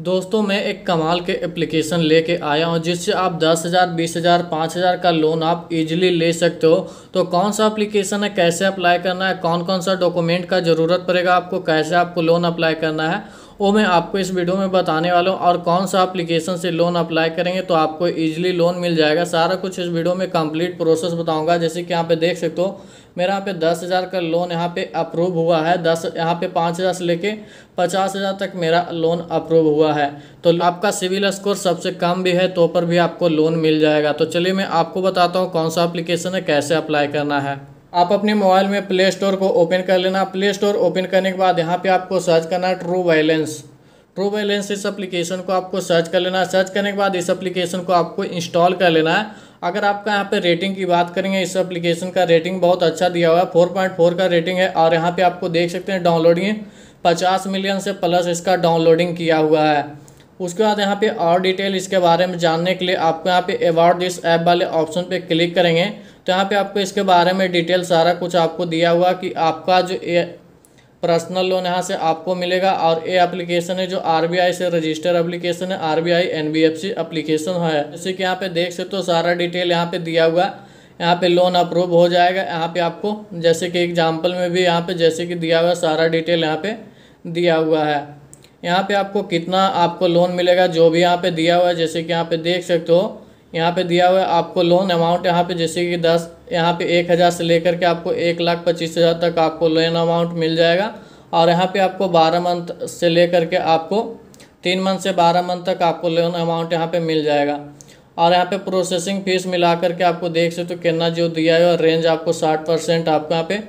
दोस्तों मैं एक कमाल के एप्लीकेशन लेके आया हूँ जिससे आप दस हज़ार बीस हज़ार पाँच हज़ार का लोन आप इजीली ले सकते हो तो कौन सा एप्लीकेशन है कैसे अप्लाई करना है कौन कौन सा डॉक्यूमेंट का ज़रूरत पड़ेगा आपको कैसे आपको लोन अप्लाई करना है वो मैं आपको इस वीडियो में बताने वाला हूँ और कौन सा अप्लीकेशन से लोन अप्लाई करेंगे तो आपको ईजिली लोन मिल जाएगा सारा कुछ इस वीडियो में कम्प्लीट प्रोसेस बताऊँगा जैसे कि यहाँ पर देख सकते हो मेरा यहाँ पे दस हज़ार का लोन यहाँ पे अप्रूव हुआ है दस यहाँ पे पाँच हज़ार से लेके पचास हज़ार तक मेरा लोन अप्रूव हुआ है तो आपका सिविल स्कोर सबसे कम भी है तो पर भी आपको लोन मिल जाएगा तो चलिए मैं आपको बताता हूँ कौन सा अप्लीकेशन है कैसे अप्लाई करना है आप अपने मोबाइल में प्ले स्टोर को ओपन कर लेना प्ले स्टोर ओपन करने के बाद यहाँ पर आपको सर्च करना है ट्रू बैलेंस ट्रू बैलेंस इस अप्लीकेशन को आपको सर्च कर लेना है सर्च करने के बाद इस अप्लीकेशन को आपको इंस्टॉल कर लेना है अगर आपका यहाँ पे रेटिंग की बात करेंगे इस एप्लीकेशन का रेटिंग बहुत अच्छा दिया हुआ है फोर का रेटिंग है और यहाँ पे आपको देख सकते हैं डाउनलोडिंग पचास मिलियन से प्लस इसका डाउनलोडिंग किया हुआ है उसके बाद यहाँ पे और डिटेल इसके बारे में जानने के लिए आपको यहाँ पे अवार्ड दिस ऐप वाले ऑप्शन पर क्लिक करेंगे तो यहाँ पर आपको इसके बारे में डिटेल सारा कुछ आपको दिया हुआ कि आपका जो पर्सनल लोन यहाँ से आपको मिलेगा और ये एप्लीकेशन है जो आरबीआई से रजिस्टर एप्लीकेशन है आरबीआई एनबीएफसी एप्लीकेशन है जैसे कि यहाँ पे देख सकते हो तो सारा डिटेल यहाँ पे दिया हुआ है यहाँ पे लोन अप्रूव हो जाएगा यहाँ पे आपको जैसे कि एग्जाम्पल में भी यहाँ पे जैसे कि दिया हुआ सारा डिटेल यहाँ पे दिया हुआ है यहाँ पे आपको कितना आपको लोन मिलेगा जो भी यहाँ पे दिया हुआ है जैसे कि यहाँ पे देख सकते हो यहाँ पे दिया हुआ है आपको लोन अमाउंट यहाँ पे जैसे कि दस यहाँ पे एक हज़ार से लेकर के आपको एक लाख पच्चीस हज़ार तक आपको लोन अमाउंट मिल जाएगा और यहाँ पे आपको बारह मंथ से लेकर के आपको तीन मंथ से बारह मंथ तक आपको लोन अमाउंट यहाँ पे मिल जाएगा और यहाँ पे प्रोसेसिंग फीस मिला करके आपको देख सकते हो तो कितना जो दिया है और रेंज आपको साठ परसेंट आपको यहाँ पे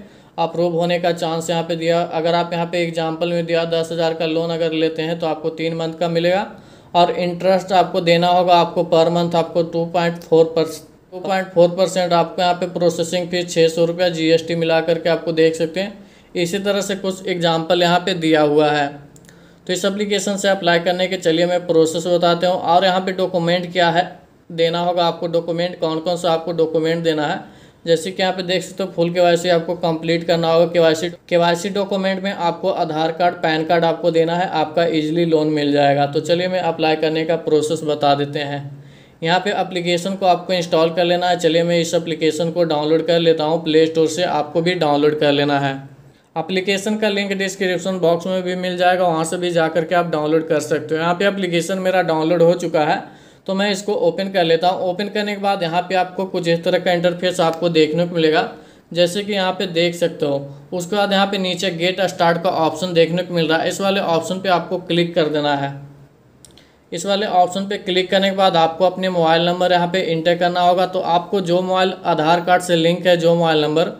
अप्रूव होने का चांस यहाँ पे दिया अगर आप यहाँ पे एग्जाम्पल में दिया दस हज़ार का लोन अगर लेते हैं तो आपको तीन मंथ का मिलेगा और इंटरेस्ट आपको देना होगा आपको पर मंथ आपको two point four two point four percent आपको यहाँ पे प्रोसेसिंग फीस छः सौ रुपया जी एस टी मिला करके आपको देख सकते हैं इसी तरह से कुछ एग्जाम्पल यहाँ पे दिया हुआ है तो इस एप्लीकेशन से अप्लाई करने के चलिए मैं प्रोसेस बताते हूँ और यहाँ पे डॉक्यूमेंट क्या है देना होगा आपको डॉक्यूमेंट कौन कौन सा आपको डॉक्यूमेंट देना है जैसे कि यहाँ पे देख सकते हो तो फुल के आपको कंप्लीट करना होगा के वाई डॉक्यूमेंट में आपको आधार कार्ड पैन कार्ड आपको देना है आपका ईजिली लोन मिल जाएगा तो चलिए मैं अप्लाई करने का प्रोसेस बता देते हैं यहाँ पे एप्लीकेशन को आपको इंस्टॉल कर लेना है चलिए मैं इस एप्लीकेशन को डाउनलोड कर लेता हूँ प्ले स्टोर से आपको भी डाउनलोड कर लेना है एप्लीकेशन का लिंक डिस्क्रिप्शन बॉक्स में भी मिल जाएगा वहाँ से भी जा करके आप डाउनलोड कर सकते हो यहाँ पे एप्लीकेशन मेरा डाउनलोड हो चुका है तो मैं इसको ओपन कर लेता हूँ ओपन करने के बाद यहाँ पर आपको कुछ इस तरह का इंटरफेस आपको देखने को मिलेगा जैसे कि यहाँ पे देख सकते हो उसके बाद यहाँ पे नीचे गेट स्टार्ट का ऑप्शन देखने को मिल रहा है इस वाले ऑप्शन पे आपको क्लिक कर देना है इस वाले ऑप्शन पे क्लिक करने के बाद आपको अपने मोबाइल नंबर यहाँ पे इंटर करना होगा तो आपको जो मोबाइल आधार कार्ड से लिंक है जो मोबाइल नंबर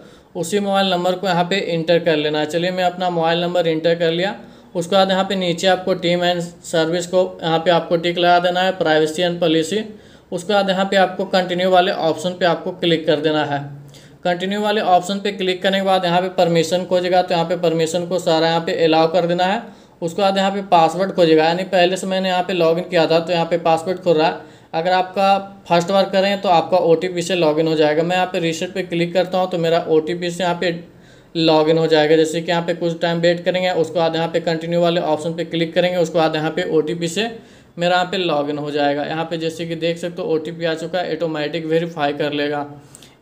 उसी मोबाइल नंबर को यहाँ पे इंटर कर लेना है चलिए मैं अपना मोबाइल नंबर इंटर कर लिया उसके बाद यहाँ पे नीचे आपको टीम एंड सर्विस को यहाँ पे आपको टिक लगा देना है प्राइवेसी एंड पॉलिसी उसके बाद यहाँ पे आपको कंटिन्यू वाले ऑप्शन पे आपको क्लिक कर देना है कंटिन्यू वाले ऑप्शन पे क्लिक करने के बाद यहाँ पे परमिशन खोजेगा तो यहाँ पे परमिशन को सारा यहाँ पे अलाउ कर देना है उसके बाद यहाँ पे पासवर्ड खोजेगा यानी पहले से मैंने यहाँ पे लॉगिन किया था तो यहाँ पे पासवर्ड खोल रहा है अगर आपका फर्स्ट बार करें तो आपका ओ से लॉगिन हो जाएगा मैं यहाँ पे रिसेट पे क्लिक करता हूँ तो मेरा ओ से यहाँ पे लॉगिन हो जाएगा जैसे कि यहाँ पे कुछ टाइम वेट करेंगे उसके बाद यहाँ पे कंटिन्यू वाले ऑप्शन पर क्लिक करेंगे उसके बाद यहाँ पे ओ से मेरा यहाँ पे लॉगिन हो जाएगा यहाँ पे जैसे कि देख सकते हो ओ आ चुका है ऑटोमेटिक वेरीफाई कर लेगा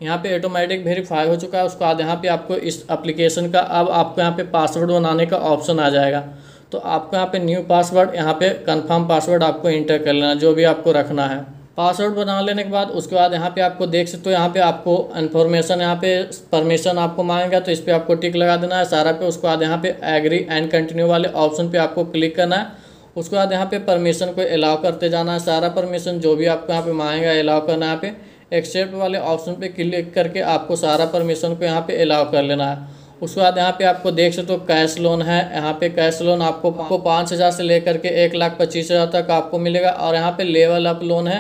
यहाँ पे ऑटोमेटिक वेरीफाई हो चुका है उसके बाद यहाँ पे आपको इस एप्लीकेशन का अब आपको यहाँ पे पासवर्ड बनाने का ऑप्शन आ जाएगा तो आपको यहाँ पे न्यू पासवर्ड यहाँ पे कंफर्म पासवर्ड आपको इंटर कर लेना जो भी आपको रखना है पासवर्ड बना लेने के बाद उसके बाद यहाँ पे आपको देख सकते हो यहाँ पे आपको इन्फॉर्मेशन यहाँ पे परमिशन आपको मांगेगा तो इस पर आपको टिक लगा देना है सारा पे उसके बाद यहाँ पे एग्री एंड कंटिन्यू वाले ऑप्शन पे आपको क्लिक करना है उसके बाद यहाँ पे परमिशन को अलाउ करते जाना है सारा परमिशन जो भी आपको यहाँ पे मांगेगा अलाउ करना है यहाँ पे एक्सेप्ट वाले ऑप्शन पर क्लिक करके आपको सारा परमिशन को यहाँ पे अलाउ कर लेना है उसके बाद यहाँ पे आपको देख सकते हो तो कैश लोन है यहाँ पे कैश लोन आपको आपको पाँच हज़ार से लेकर के एक लाख पच्चीस हज़ार तक आपको मिलेगा और यहाँ पे लेवल अप लोन है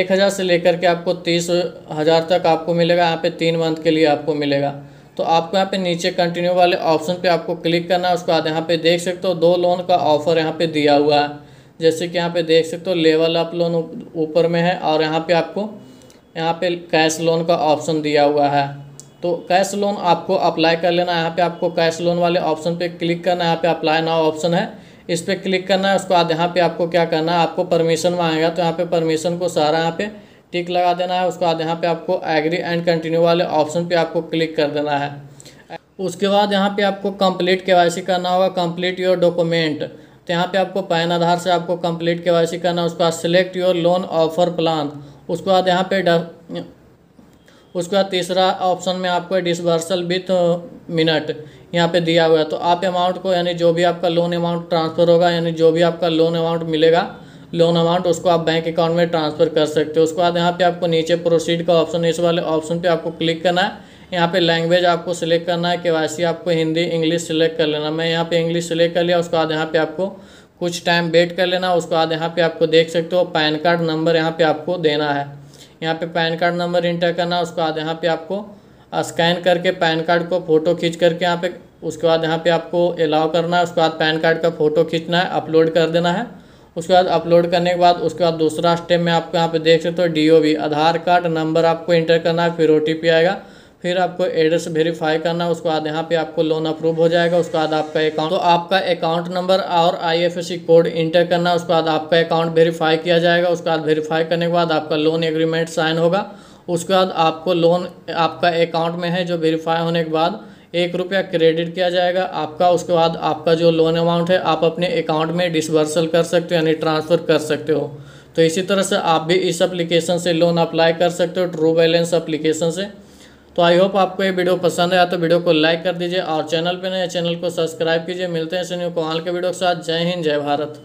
एक हज़ार से लेकर के आपको तीस हज़ार तक आपको मिलेगा यहाँ पे तीन मंथ के लिए आपको मिलेगा तो आपको यहाँ पे नीचे कंटिन्यू वाले ऑप्शन पे आपको क्लिक करना है उसके बाद यहाँ पे देख सकते हो दो लोन का ऑफर यहाँ पे दिया हुआ है जैसे कि यहाँ पे देख सकते हो लेवल अप लोन ऊपर में है और यहाँ पे आपको यहाँ पे कैश लोन का ऑप्शन दिया हुआ है तो कैश लोन आपको अप्लाई कर लेना है यहाँ पे आपको कैश लोन वाले ऑप्शन पे क्लिक करना है यहाँ पे अप्लाई नाउ ऑप्शन है इस पर क्लिक करना है उसके बाद यहाँ पे आपको क्या करना है आपको परमिशन मांगेगा तो यहाँ पे परमिशन को सारा यहाँ पे टिक लगा देना है उसके बाद यहाँ पे आपको एग्री एंड कंटिन्यू वाले ऑप्शन पर आपको क्लिक कर देना है उसके बाद यहाँ पे आपको कंप्लीट के करना होगा कंप्लीट योर डॉक्यूमेंट तो यहाँ पे आपको पैन आधार से आपको कंप्लीट के करना है उसके बाद select your loan offer plan उसके बाद यहाँ पे उसके बाद तीसरा ऑप्शन में आपको डिसबर्सल विथ मिनट यहाँ पे दिया हुआ है तो आप अमाउंट को यानी जो भी आपका लोन अमाउंट ट्रांसफ़र होगा यानी जो भी आपका लोन अमाउंट मिलेगा लोन अमाउंट उसको आप बैंक अकाउंट में ट्रांसफ़र कर सकते हो उसके बाद यहाँ पे आपको नीचे प्रोसीड का ऑप्शन इस वाले ऑप्शन पे आपको क्लिक करना है यहाँ पे लैंग्वेज आपको सिलेक्ट करना है के आपको हिंदी इंग्लिश सिलेक्ट कर लेना मैं यहाँ पे इंग्लिश सिलेक्ट कर लिया उसके बाद यहाँ पे आपको कुछ टाइम वेट कर लेना उसके बाद यहाँ पे आपको देख सकते हो पैन कार्ड नंबर यहाँ पे आपको देना है यहाँ पे पैन कार्ड नंबर इंटर करना उसके बाद यहाँ पे आपको स्कैन करके पैन कार्ड को फ़ोटो खींच करके यहाँ पे उसके बाद यहाँ पे आपको अलाउ करना है उसके बाद पैन कार्ड का फ़ोटो खींचना है अपलोड कर देना है उसके बाद अपलोड करने के बाद उसके बाद दूसरा स्टेप में आपको यहाँ पे देख सकते हो डी आधार कार्ड नंबर आपको इंटर करना है फिर ओ आएगा फिर आपको एड्रेस वेरीफाई करना उसके बाद यहाँ पे आपको लोन अप्रूव हो जाएगा उसके बाद आपका अकाउंट तो आपका अकाउंट नंबर और आईएफएससी कोड इंटर करना उसके बाद आपका अकाउंट वेरीफाई किया जाएगा उसके बाद वेरीफाई करने के बाद आपका लोन एग्रीमेंट साइन होगा उसके बाद आपको लोन आपका अकाउंट में है जो वेरीफाई होने के बाद एक रुपया क्रेडिट किया जाएगा आपका उसके बाद आपका जो लोन अमाउंट है आप अपने अकाउंट में डिसबर्सल कर सकते हो यानी ट्रांसफ़र कर सकते हो तो इसी तरह से आप भी इस एप्लीकेशन से लोन अप्लाई कर सकते हो ट्रू बैलेंस अप्लीकेशन से तो आई होप आपको ये वीडियो पसंद आया तो वीडियो को लाइक कर दीजिए और चैनल पर नए चैनल को सब्सक्राइब कीजिए मिलते हैं सुनियो कोहाल के वीडियो के साथ जय हिंद जय भारत